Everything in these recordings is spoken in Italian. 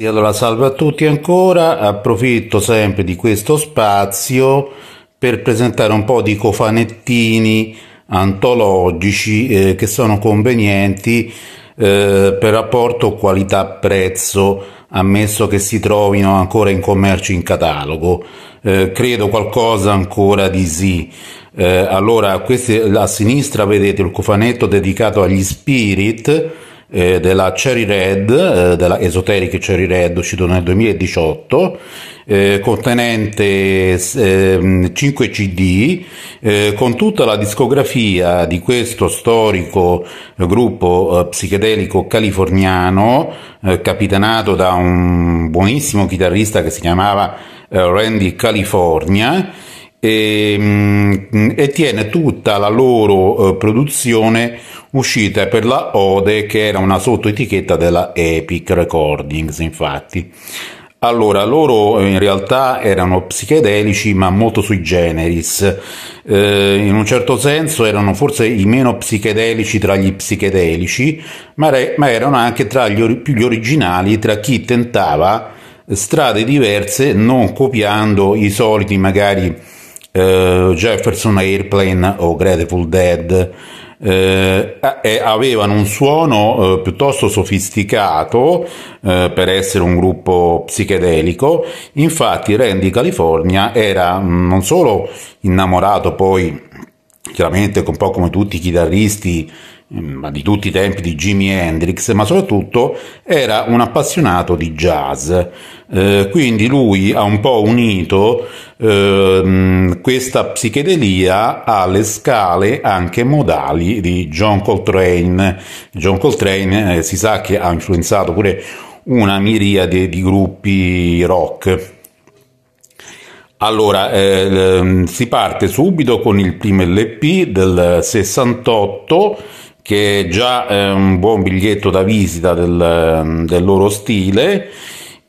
E allora salve a tutti ancora, approfitto sempre di questo spazio per presentare un po' di cofanettini antologici eh, che sono convenienti eh, per rapporto qualità-prezzo, ammesso che si trovino ancora in commercio in catalogo. Eh, credo qualcosa ancora di sì. Eh, allora, questi, a sinistra vedete il cofanetto dedicato agli spirit, eh, della Cherry Red, eh, della Esoteric Cherry Red uscito nel 2018, eh, contenente 5 ehm, CD eh, con tutta la discografia di questo storico gruppo eh, psichedelico californiano eh, capitanato da un buonissimo chitarrista che si chiamava Randy California e, ehm, e, tiene tutta la loro eh, produzione uscita per la Ode che era una sottoetichetta della Epic Recordings infatti allora loro eh, in realtà erano psichedelici ma molto sui generis eh, in un certo senso erano forse i meno psichedelici tra gli psichedelici ma, re, ma erano anche tra gli, or- gli originali tra chi tentava strade diverse non copiando i soliti magari eh, Jefferson Airplane o Grateful Dead eh, eh, avevano un suono eh, piuttosto sofisticato eh, per essere un gruppo psichedelico. Infatti, Randy California era mm, non solo innamorato poi chiaramente un po' come tutti i chitarristi Mm, ma di tutti i tempi di Jimi Hendrix, ma soprattutto era un appassionato di jazz. Eh, quindi lui ha un po' unito eh, questa psichedelia alle scale anche modali di John Coltrane. John Coltrane eh, si sa che ha influenzato pure una miriade di gruppi rock. Allora, ehm, si parte subito con il primo LP del 68 che è già è un buon biglietto da visita del, del loro stile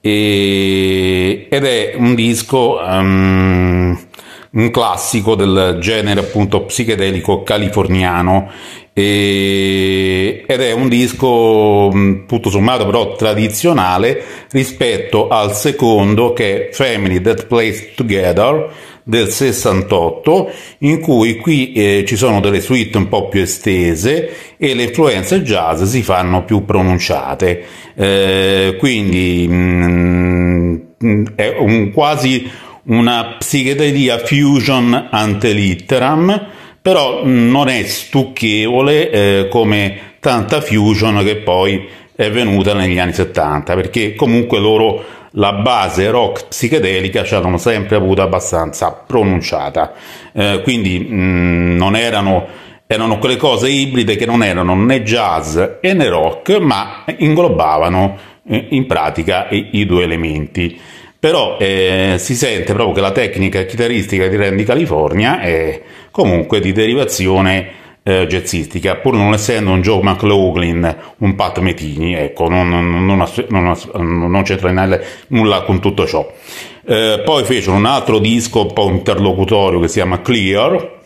e, ed è un disco um, un classico del genere appunto psichedelico californiano e, ed è un disco um, tutto sommato però tradizionale rispetto al secondo che è Family That Place Together del 68 in cui qui eh, ci sono delle suite un po' più estese e le influenze jazz si fanno più pronunciate eh, quindi mh, mm, mm, è un, quasi una psichedelia fusion ante litteram però mm, non è stucchevole eh, come tanta fusion che poi è venuta negli anni 70 perché comunque loro la base rock psichedelica ce l'hanno sempre avuto abbastanza pronunciata. Eh, quindi mh, mm, non erano, erano quelle cose ibride che non erano né jazz e né rock, ma inglobavano eh, in pratica i, i, due elementi. Però eh, si sente proprio che la tecnica chitarristica di Randy California è comunque di derivazione eh, jazzistica, pur non essendo un Joe McLaughlin, un Pat Metini, ecco, non, non, non, non c'entra nulla con tutto ciò. Eh, poi fecero un altro disco un po' interlocutorio che si chiama Clear,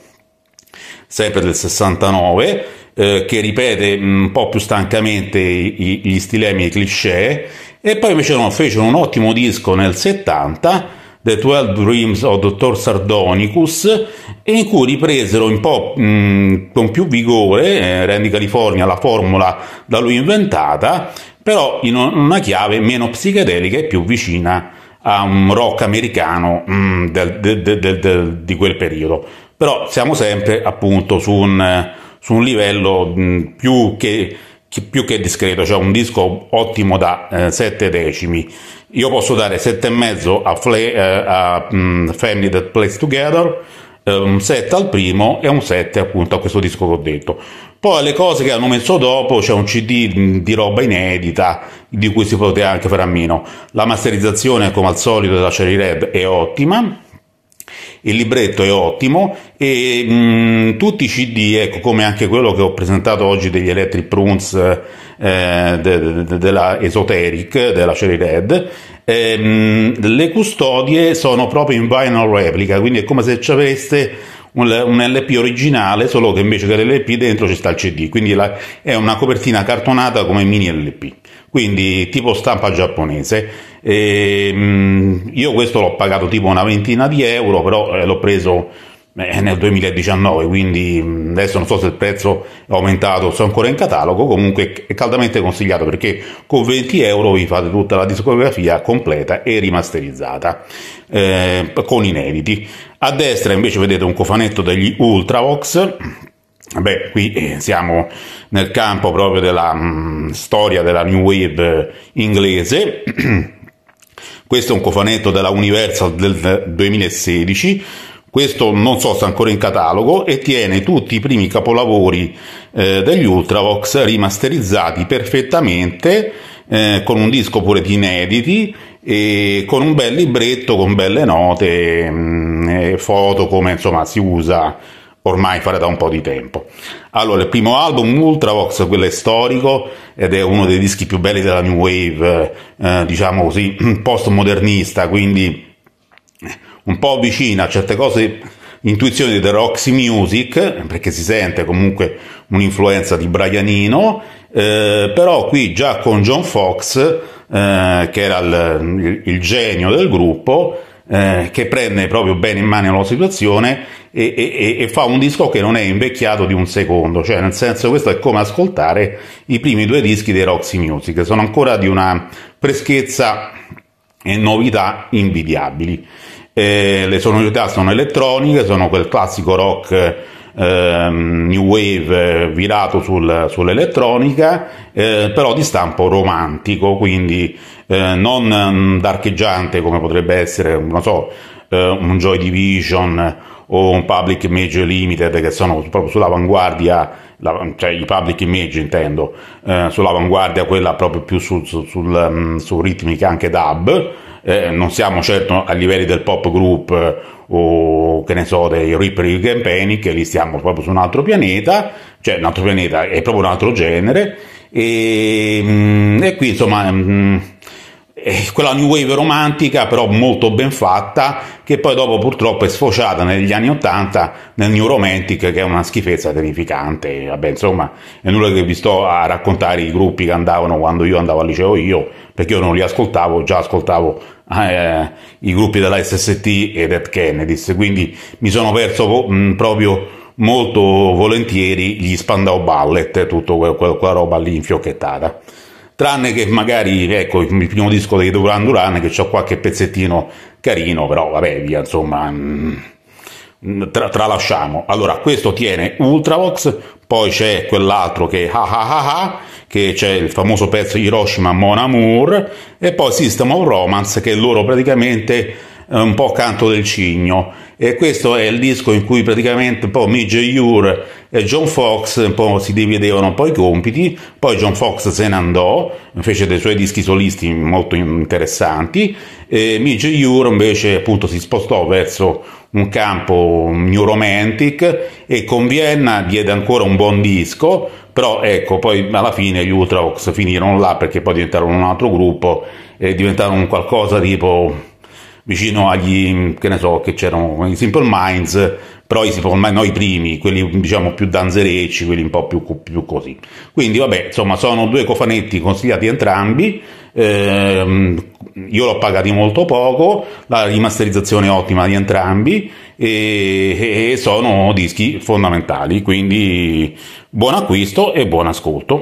sempre del 69, eh, che ripete un po' più stancamente gli stilemi e i cliché, e poi invece no, fecero un ottimo disco nel 70 The Twelve Dreams of Dr. Sardonicus, in cui ripresero un po' mh, mm, con più vigore, eh, Randy California, la formula da lui inventata, però in una chiave meno psichedelica e più vicina a un rock americano mh, mm, del, del, del, di quel periodo. Però siamo sempre appunto su un, su un livello mh, mm, più che più che discreto, cioè un disco ottimo da eh, 7 decimi. Io posso dare 7,5 a, Fle- eh, a mm, Family That Plays Together, eh, un 7 al primo e un 7 appunto a questo disco che ho detto. Poi le cose che hanno messo dopo c'è un CD mm, di roba inedita di cui si poteva anche fare a meno. La masterizzazione come al solito della Cherry Red è ottima il libretto è ottimo e mh, tutti i CD, ecco, come anche quello che ho presentato oggi degli Electric Prunes eh, de, de, della Esoteric, della Cherry Red, eh, mh, le custodie sono proprio in vinyl replica, quindi è come se ci aveste un, un, LP originale, solo che invece che l'LP dentro ci sta il CD, quindi la, è una copertina cartonata come mini LP, quindi tipo stampa giapponese e, ehm, io questo l'ho pagato tipo una ventina di euro, però eh, l'ho preso eh, nel 2019, quindi adesso non so se il prezzo è aumentato, sono ancora in catalogo, comunque è caldamente consigliato perché con 20 euro vi fate tutta la discografia completa e rimasterizzata eh, con inediti. A destra invece vedete un cofanetto degli Ultravox, Beh, qui eh, siamo nel campo proprio della mh, storia della New Wave inglese. Questo è un cofanetto della Universal del 2016. Questo non so se è ancora in catalogo e tiene tutti i primi capolavori eh, degli Ultravox rimasterizzati perfettamente eh, con un disco pure di inediti e con un bel libretto con belle note mh, mm, e foto come insomma si usa ormai fare da un po' di tempo. Allora, il primo album, Ultravox, quello è storico ed è uno dei dischi più belli della New Wave, eh, eh diciamo così, postmodernista, quindi eh, un po' vicina a certe cose, intuizioni della Roxy Music, perché si sente comunque un'influenza di Brianino, eh, però qui già con John Fox, eh, che era il, il, il genio del gruppo, eh, che prende proprio bene in mano la situazione e, e, e, fa un disco che non è invecchiato di un secondo, cioè nel senso questo è come ascoltare i primi due dischi dei Roxy Music, sono ancora di una freschezza e novità invidiabili. Eh, le sonorità sono elettroniche, sono quel classico rock ehm, new wave virato sul, sull'elettronica, eh, però di stampo romantico, quindi eh, non mm, darcheggiante come potrebbe essere, non so, eh, un Joy Division o un Public Major Limited che sono proprio sull'avanguardia la, cioè i public image intendo, eh, sull'avanguardia quella proprio più su, su, sul, mm, su ritmica anche dub, eh, non siamo certo a livelli del pop group eh, o che ne so dei Ripper Game Panic, lì stiamo proprio su un altro pianeta, cioè un altro pianeta è proprio un altro genere e, mm, e qui insomma... Mh, mm, eh, quella new wave romantica, però molto ben fatta, che poi dopo purtroppo è sfociata negli anni Ottanta nel new romantic, che è una schifezza terrificante. Vabbè, insomma, è nulla che vi sto a raccontare i gruppi che andavano quando io andavo al liceo io, perché io non li ascoltavo, già ascoltavo eh, i gruppi della SST ed Ed Kennedys, quindi mi sono perso mh, proprio molto volentieri gli Spandau Ballet, tutta quella roba lì infiocchettata tranne che magari ecco il primo disco dei Duran Duran che ho qualche pezzettino carino però vabbè via insomma mm, mm, tra, tralasciamo allora questo tiene Ultravox poi c'è quell'altro che ha ha ha ha che c'è il famoso pezzo Hiroshima Mon Amour e poi System of Romance che loro praticamente eh, un po' canto del cigno e questo è il disco in cui praticamente un po' Midge Ure e John Fox un eh, po' si dividevano un po' i compiti poi John Fox se ne andò fece dei suoi dischi solisti molto interessanti e Midge Ure invece appunto si spostò verso un campo new romantic e con Vienna diede ancora un buon disco però ecco poi alla fine gli Ultraox finirono là perché poi diventarono un altro gruppo e diventarono qualcosa tipo vicino agli che ne so che c'erano i Simple Minds però i Simple Minds no i primi quelli diciamo più danzerecci quelli un po' più, più così quindi vabbè insomma sono due cofanetti consigliati entrambi eh, io l'ho pagati molto poco la rimasterizzazione è ottima di entrambi e, e sono dischi fondamentali quindi buon acquisto e buon ascolto